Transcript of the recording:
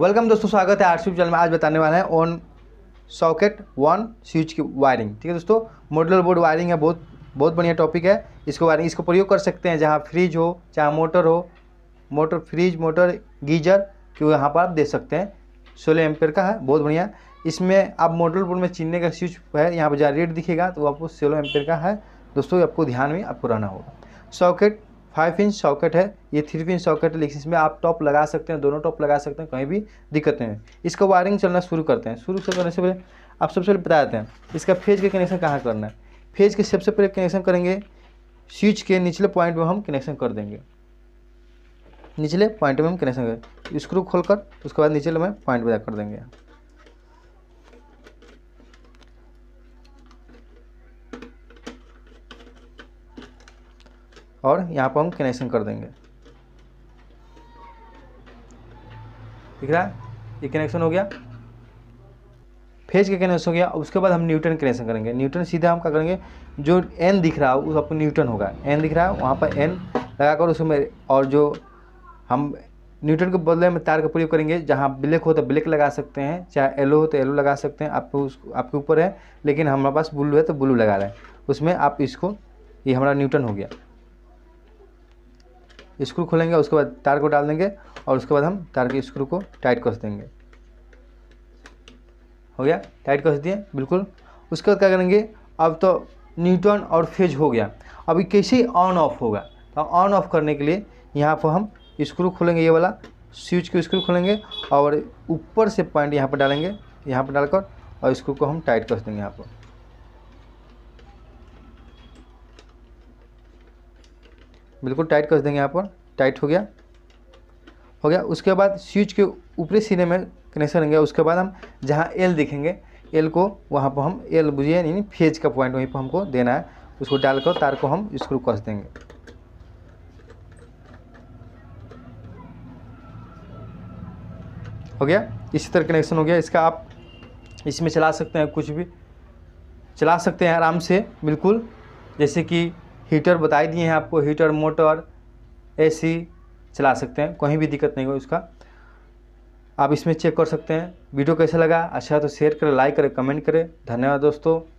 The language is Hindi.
वेलकम दोस्तों स्वागत है आरसीबी चैनल में आज बताने वाले हैं ऑन सॉकेट वन स्विच की वायरिंग ठीक है दोस्तों मॉडल बोर्ड वायरिंग है बहुत बहुत बढ़िया टॉपिक है इसको वायरिंग इसको प्रयोग कर सकते हैं जहाँ फ्रिज हो चाहे मोटर हो मोटर फ्रिज मोटर गीजर क्यों यहाँ पर आप दे सकते हैं सोलह एम्पेयर का है बहुत बढ़िया इसमें आप मॉडल बोर्ड में चीनने का स्विच है यहाँ पर जहाँ रेट दिखेगा तो आपको सोलह एम्पेयर का है दोस्तों आपको ध्यान में आपको रहना होगा सॉकेट फाइव इंच सॉकेट है ये थ्री पिन सॉकेट है लेकिन इसमें आप टॉप लगा सकते हैं दोनों टॉप लगा सकते हैं कहीं भी दिक्कत नहीं है इसका वायरिंग चलना शुरू करते हैं शुरू करने से पहले आप सबसे पहले बता देते हैं इसका फेज का कनेक्शन कहाँ करना है फेज के सबसे पहले कनेक्शन करेंगे स्विच के निचले पॉइंट में हम कनेक्शन कर देंगे निचले पॉइंट में हम कनेक्शन करें स्क्रू खोलकर उसके बाद निचले में पॉइंट पैदा कर देंगे और यहाँ पर हम कनेक्शन कर देंगे दिख रहा है ये कनेक्शन हो गया फेज का कनेक्शन हो गया उसके बाद हम न्यूटन कनेक्शन करेंगे न्यूटन सीधा हम क्या करेंगे जो एन दिख रहा है वो आपको न्यूटन होगा एन दिख रहा है वहाँ पर एन लगाकर उसमें और जो हम न्यूटन के बदले में तार का प्रयोग करेंगे जहाँ ब्लैक हो तो ब्लैक लगा सकते हैं चाहे येलो हो तो येलो लगा सकते हैं आपको उस आपके ऊपर है लेकिन हमारे पास ब्लू है तो ब्लू लगा रहे हैं उसमें आप इसको ये हमारा न्यूटन हो गया स्क्रू खोलेंगे उसके बाद तार को डाल देंगे और उसके बाद हम तार के स्क्रू को टाइट कस देंगे हो गया टाइट कस दिए बिल्कुल उसके बाद क्या करेंगे अब तो न्यूटन और फेज हो गया अभी कैसे ऑन ऑफ होगा तो ऑन ऑफ करने के लिए यहाँ पर हम स्क्रू खोलेंगे ये वाला स्विच के स्क्रू खोलेंगे और ऊपर से पॉइंट यहाँ पर डालेंगे यहाँ पर डालकर और स्क्रू को हम टाइट कर देंगे यहाँ पर बिल्कुल टाइट कस देंगे यहाँ पर टाइट हो गया हो गया उसके बाद स्विच के ऊपरी सिरे में कनेक्शन लेंगे उसके बाद हम जहाँ एल देखेंगे एल को वहाँ पर हम एल बुझिए यानी फेज का पॉइंट वहीं पर हमको देना है उसको डालकर तार को हम स्क्रू कस देंगे हो गया इसी तरह कनेक्शन हो गया इसका आप इसमें चला सकते हैं कुछ भी चला सकते हैं आराम से बिल्कुल जैसे कि हीटर बताई दिए हैं आपको हीटर मोटर एसी चला सकते हैं कहीं भी दिक्कत नहीं हो उसका आप इसमें चेक कर सकते हैं वीडियो कैसा लगा अच्छा तो शेयर करें लाइक करें कमेंट करें धन्यवाद दोस्तों